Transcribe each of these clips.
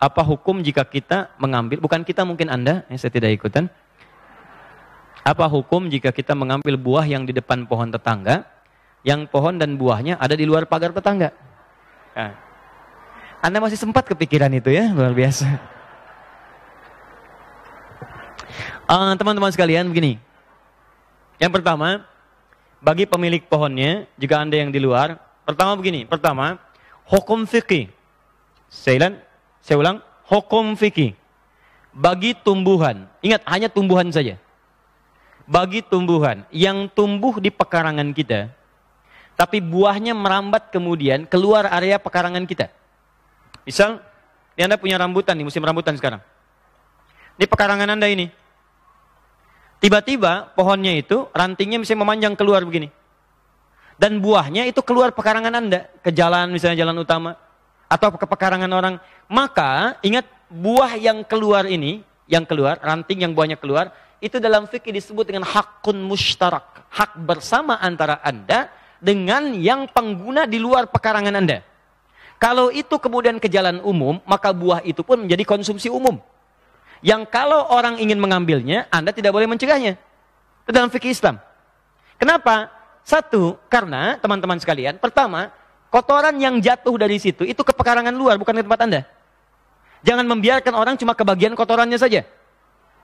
Apa hukum jika kita mengambil, bukan kita mungkin Anda, yang saya tidak ikutan. Apa hukum jika kita mengambil buah yang di depan pohon tetangga, yang pohon dan buahnya ada di luar pagar tetangga? Nah, anda masih sempat kepikiran itu ya, luar biasa. Eh, teman-teman uh, sekalian begini, yang pertama, bagi pemilik pohonnya, jika Anda yang di luar, pertama begini, pertama, hukum fikih. Saya saya ulang, hukum fikih bagi tumbuhan. Ingat, hanya tumbuhan saja. Bagi tumbuhan yang tumbuh di pekarangan kita, tapi buahnya merambat kemudian keluar area pekarangan kita. Misal, ini Anda punya rambutan nih, musim rambutan sekarang. di pekarangan Anda ini. Tiba-tiba pohonnya itu rantingnya bisa memanjang keluar begini. Dan buahnya itu keluar pekarangan Anda ke jalan misalnya jalan utama atau kepekarangan orang. Maka ingat buah yang keluar ini, yang keluar, ranting yang buahnya keluar, itu dalam fikih disebut dengan hakun mustarak Hak bersama antara Anda dengan yang pengguna di luar pekarangan Anda. Kalau itu kemudian ke jalan umum, maka buah itu pun menjadi konsumsi umum. Yang kalau orang ingin mengambilnya, Anda tidak boleh mencegahnya. Itu dalam fikih Islam. Kenapa? Satu, karena teman-teman sekalian, pertama, Kotoran yang jatuh dari situ itu ke pekarangan luar, bukan ke tempat Anda. Jangan membiarkan orang cuma kebagian kotorannya saja.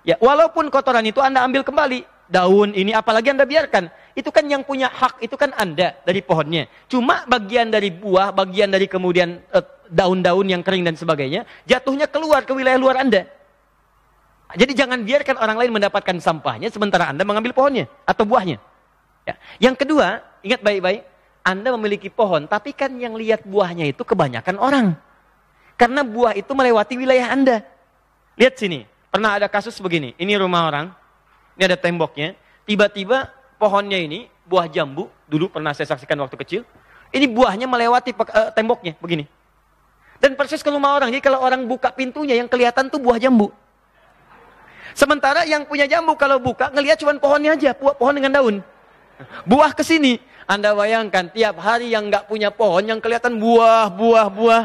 Ya, walaupun kotoran itu Anda ambil kembali, daun ini apalagi Anda biarkan. Itu kan yang punya hak, itu kan Anda dari pohonnya. Cuma bagian dari buah, bagian dari kemudian eh, daun-daun yang kering dan sebagainya, jatuhnya keluar ke wilayah luar Anda. Jadi jangan biarkan orang lain mendapatkan sampahnya sementara Anda mengambil pohonnya atau buahnya. Ya. Yang kedua, ingat baik-baik, anda memiliki pohon, tapi kan yang lihat buahnya itu kebanyakan orang. Karena buah itu melewati wilayah Anda. Lihat sini, pernah ada kasus begini. Ini rumah orang, ini ada temboknya. Tiba-tiba pohonnya ini, buah jambu, dulu pernah saya saksikan waktu kecil. Ini buahnya melewati eh, temboknya, begini. Dan persis ke rumah orang. Jadi kalau orang buka pintunya, yang kelihatan tuh buah jambu. Sementara yang punya jambu kalau buka, ngelihat cuma pohonnya aja, buah pohon dengan daun. Buah ke sini. Anda bayangkan tiap hari yang nggak punya pohon yang kelihatan buah, buah, buah.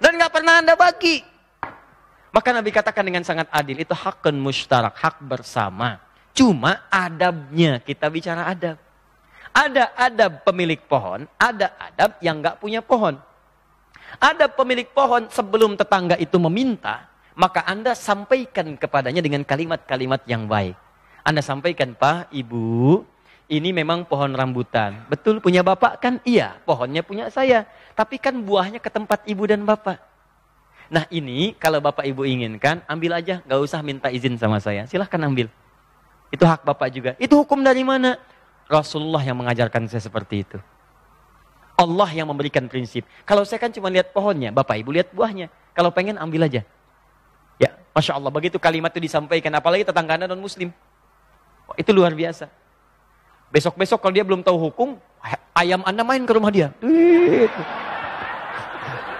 Dan nggak pernah Anda bagi. Maka Nabi katakan dengan sangat adil, itu hakun mustarak, hak bersama. Cuma adabnya, kita bicara adab. Ada adab pemilik pohon, ada adab yang nggak punya pohon. Ada pemilik pohon sebelum tetangga itu meminta, maka Anda sampaikan kepadanya dengan kalimat-kalimat yang baik. Anda sampaikan, Pak, Ibu, ini memang pohon rambutan. Betul punya Bapak kan? Iya, pohonnya punya saya. Tapi kan buahnya ke tempat Ibu dan Bapak. Nah ini kalau Bapak Ibu inginkan, ambil aja. Gak usah minta izin sama saya. Silahkan ambil. Itu hak Bapak juga. Itu hukum dari mana? Rasulullah yang mengajarkan saya seperti itu. Allah yang memberikan prinsip. Kalau saya kan cuma lihat pohonnya, Bapak Ibu lihat buahnya. Kalau pengen ambil aja. Ya, Masya Allah. Begitu kalimat itu disampaikan. Apalagi tetangga Anda non-muslim. Itu luar biasa. Besok-besok kalau dia belum tahu hukum, ayam Anda main ke rumah dia.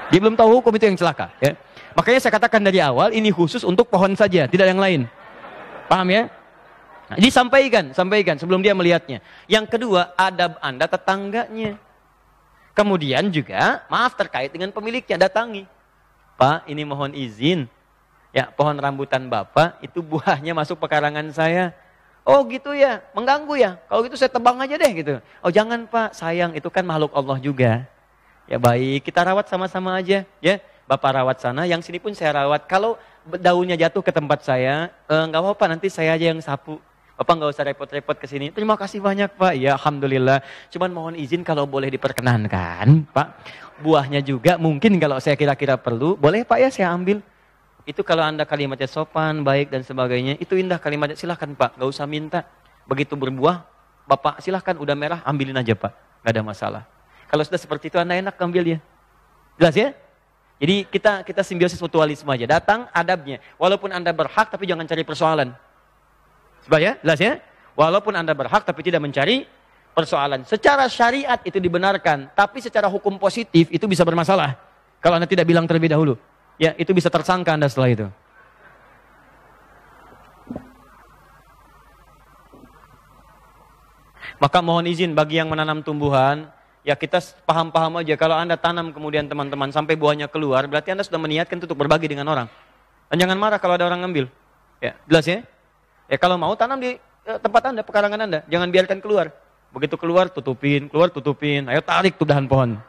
Dia belum tahu hukum itu yang celaka. Ya. Makanya saya katakan dari awal, ini khusus untuk pohon saja, tidak yang lain. Paham ya? Nah, jadi sampaikan, sampaikan sebelum dia melihatnya. Yang kedua, adab Anda tetangganya. Kemudian juga, maaf terkait dengan pemiliknya, datangi. Pak, ini mohon izin. Ya, pohon rambutan Bapak, itu buahnya masuk pekarangan saya Oh gitu ya, mengganggu ya. Kalau gitu saya tebang aja deh gitu. Oh jangan Pak, sayang itu kan makhluk Allah juga. Ya baik, kita rawat sama-sama aja ya. Bapak rawat sana, yang sini pun saya rawat. Kalau daunnya jatuh ke tempat saya, eh, nggak eh, apa-apa nanti saya aja yang sapu. Bapak nggak usah repot-repot ke sini. Terima kasih banyak Pak. Ya Alhamdulillah. Cuman mohon izin kalau boleh diperkenankan Pak. Buahnya juga mungkin kalau saya kira-kira perlu. Boleh Pak ya saya ambil. Itu kalau Anda kalimatnya sopan, baik dan sebagainya, itu indah kalimatnya. Silahkan Pak, gak usah minta. Begitu berbuah, Bapak silahkan udah merah, ambilin aja Pak. Gak ada masalah. Kalau sudah seperti itu Anda enak ambilnya. Jelas ya? Jadi kita kita simbiosis mutualisme aja. Datang adabnya. Walaupun Anda berhak tapi jangan cari persoalan. Sebab ya? Jelas ya? Walaupun Anda berhak tapi tidak mencari persoalan. Secara syariat itu dibenarkan, tapi secara hukum positif itu bisa bermasalah. Kalau Anda tidak bilang terlebih dahulu ya itu bisa tersangka Anda setelah itu. Maka mohon izin bagi yang menanam tumbuhan, ya kita paham-paham aja kalau Anda tanam kemudian teman-teman sampai buahnya keluar, berarti Anda sudah meniatkan untuk berbagi dengan orang. Dan jangan marah kalau ada orang ngambil. Ya, jelas ya? Ya kalau mau tanam di eh, tempat Anda, pekarangan Anda, jangan biarkan keluar. Begitu keluar tutupin, keluar tutupin, ayo tarik tuh dahan pohon.